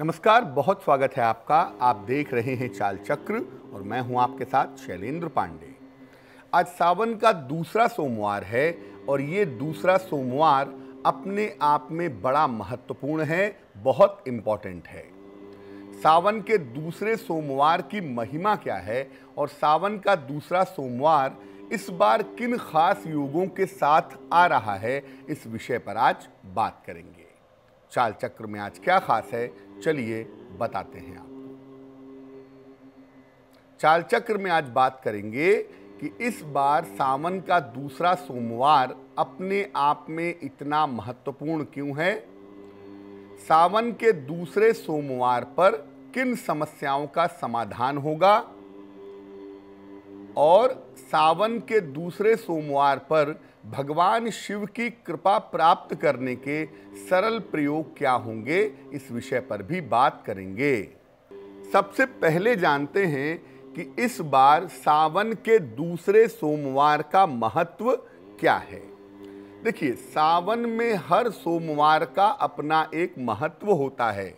नमस्कार बहुत स्वागत है आपका आप देख रहे हैं चाल चक्र और मैं हूं आपके साथ शैलेंद्र पांडे आज सावन का दूसरा सोमवार है और ये दूसरा सोमवार अपने आप में बड़ा महत्वपूर्ण है बहुत इम्पॉर्टेंट है सावन के दूसरे सोमवार की महिमा क्या है और सावन का दूसरा सोमवार इस बार किन खास योगों के साथ आ रहा है इस विषय पर आज बात करेंगे चाल चक्र में आज क्या खास है चलिए बताते हैं आप चाल चक्र में आज बात करेंगे कि इस बार सावन का दूसरा सोमवार अपने आप में इतना महत्वपूर्ण क्यों है सावन के दूसरे सोमवार पर किन समस्याओं का समाधान होगा और सावन के दूसरे सोमवार पर भगवान शिव की कृपा प्राप्त करने के सरल प्रयोग क्या होंगे इस विषय पर भी बात करेंगे सबसे पहले जानते हैं कि इस बार सावन के दूसरे सोमवार का महत्व क्या है देखिए सावन में हर सोमवार का अपना एक महत्व होता है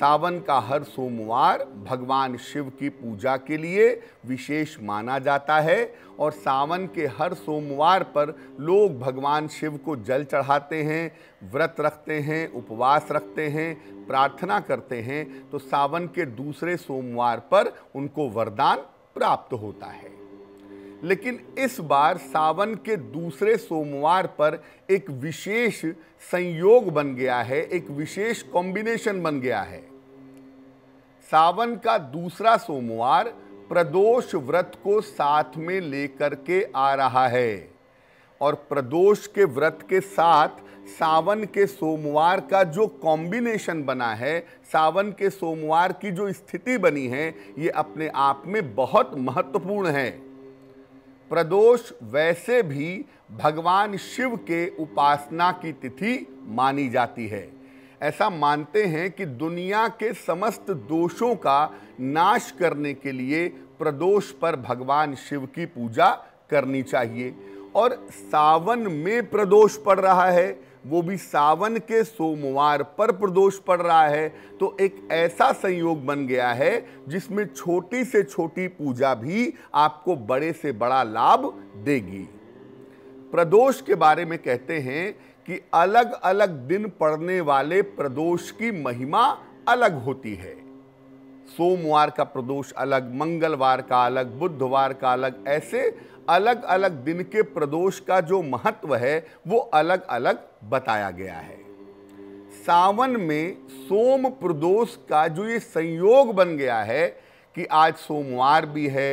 सावन का हर सोमवार भगवान शिव की पूजा के लिए विशेष माना जाता है और सावन के हर सोमवार पर लोग भगवान शिव को जल चढ़ाते हैं व्रत रखते हैं उपवास रखते हैं प्रार्थना करते हैं तो सावन के दूसरे सोमवार पर उनको वरदान प्राप्त होता है लेकिन इस बार सावन के दूसरे सोमवार पर एक विशेष संयोग बन गया है एक विशेष कॉम्बिनेशन बन गया है सावन का दूसरा सोमवार प्रदोष व्रत को साथ में लेकर के आ रहा है और प्रदोष के व्रत के साथ सावन के सोमवार का जो कॉम्बिनेशन बना है सावन के सोमवार की जो स्थिति बनी है ये अपने आप में बहुत महत्वपूर्ण है प्रदोष वैसे भी भगवान शिव के उपासना की तिथि मानी जाती है ऐसा मानते हैं कि दुनिया के समस्त दोषों का नाश करने के लिए प्रदोष पर भगवान शिव की पूजा करनी चाहिए और सावन में प्रदोष पड़ रहा है वो भी सावन के सोमवार पर प्रदोष पड़ रहा है तो एक ऐसा संयोग बन गया है जिसमें छोटी से छोटी पूजा भी आपको बड़े से बड़ा लाभ देगी प्रदोष के बारे में कहते हैं कि अलग अलग दिन पड़ने वाले प्रदोष की महिमा अलग होती है सोमवार का प्रदोष अलग मंगलवार का अलग बुधवार का अलग ऐसे अलग अलग दिन के प्रदोष का जो महत्व है वो अलग अलग बताया गया है सावन में सोम प्रदोष का जो ये संयोग बन गया है कि आज सोमवार भी है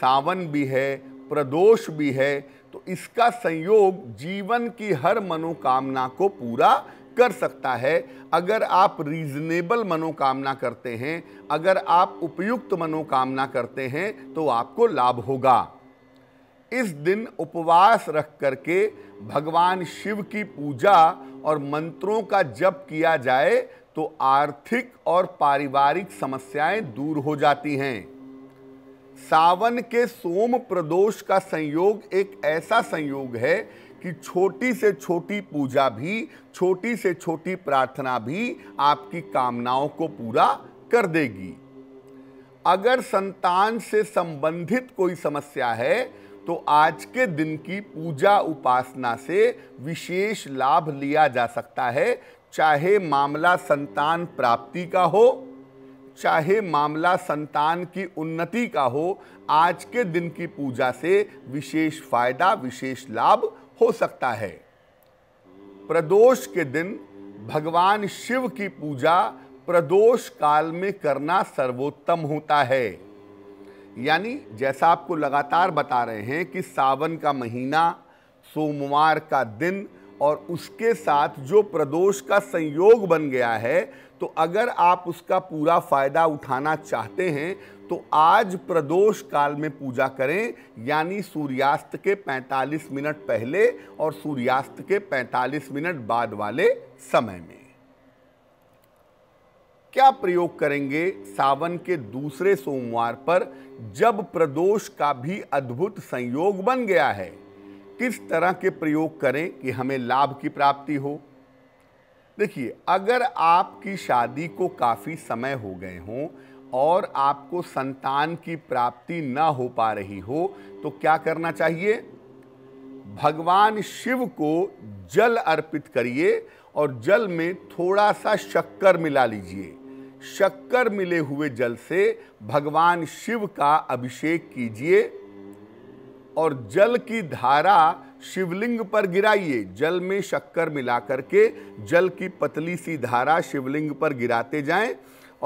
सावन भी है प्रदोष भी है तो इसका संयोग जीवन की हर मनोकामना को पूरा कर सकता है अगर आप रीजनेबल मनोकामना करते हैं अगर आप उपयुक्त मनोकामना करते हैं तो आपको लाभ होगा इस दिन उपवास रख करके भगवान शिव की पूजा और मंत्रों का जप किया जाए तो आर्थिक और पारिवारिक समस्याएं दूर हो जाती हैं सावन के सोम प्रदोष का संयोग एक ऐसा संयोग है कि छोटी से छोटी पूजा भी छोटी से छोटी प्रार्थना भी आपकी कामनाओं को पूरा कर देगी अगर संतान से संबंधित कोई समस्या है तो आज के दिन की पूजा उपासना से विशेष लाभ लिया जा सकता है चाहे मामला संतान प्राप्ति का हो चाहे मामला संतान की उन्नति का हो आज के दिन की पूजा से विशेष फायदा विशेष लाभ हो सकता है प्रदोष के दिन भगवान शिव की पूजा प्रदोष काल में करना सर्वोत्तम होता है यानी जैसा आपको लगातार बता रहे हैं कि सावन का महीना सोमवार का दिन और उसके साथ जो प्रदोष का संयोग बन गया है तो अगर आप उसका पूरा फायदा उठाना चाहते हैं तो आज प्रदोष काल में पूजा करें यानी सूर्यास्त के 45 मिनट पहले और सूर्यास्त के 45 मिनट बाद वाले समय में क्या प्रयोग करेंगे सावन के दूसरे सोमवार पर जब प्रदोष का भी अद्भुत संयोग बन गया है किस तरह के प्रयोग करें कि हमें लाभ की प्राप्ति हो देखिए अगर आपकी शादी को काफ़ी समय हो गए हों और आपको संतान की प्राप्ति ना हो पा रही हो तो क्या करना चाहिए भगवान शिव को जल अर्पित करिए और जल में थोड़ा सा शक्कर मिला लीजिए शक्कर मिले हुए जल से भगवान शिव का अभिषेक कीजिए और जल की धारा शिवलिंग पर गिराइए जल में शक्कर मिला करके जल की पतली सी धारा शिवलिंग पर गिराते जाएं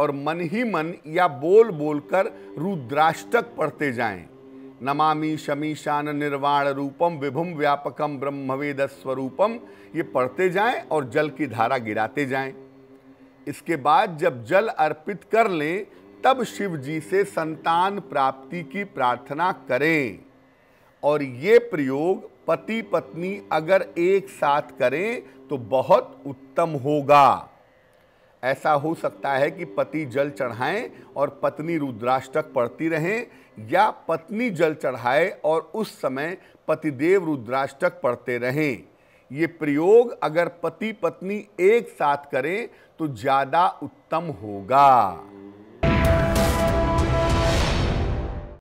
और मन ही मन या बोल बोल कर रुद्राष्टक पढ़ते जाएं नमामि शमीशान निर्वाण रूपम विभुम व्यापकम ब्रह्मवेद स्वरूपम ये पढ़ते जाएं और जल की धारा गिराते जाएं इसके बाद जब जल अर्पित कर लें तब शिव जी से संतान प्राप्ति की प्रार्थना करें और ये प्रयोग पति पत्नी अगर एक साथ करें तो बहुत उत्तम होगा ऐसा हो सकता है कि पति जल चढ़ाएं और पत्नी रुद्राष्टक पढ़ती रहें या पत्नी जल चढ़ाए और उस समय पतिदेव रुद्राष्टक पढ़ते रहें ये प्रयोग अगर पति पत्नी एक साथ करें तो ज़्यादा उत्तम होगा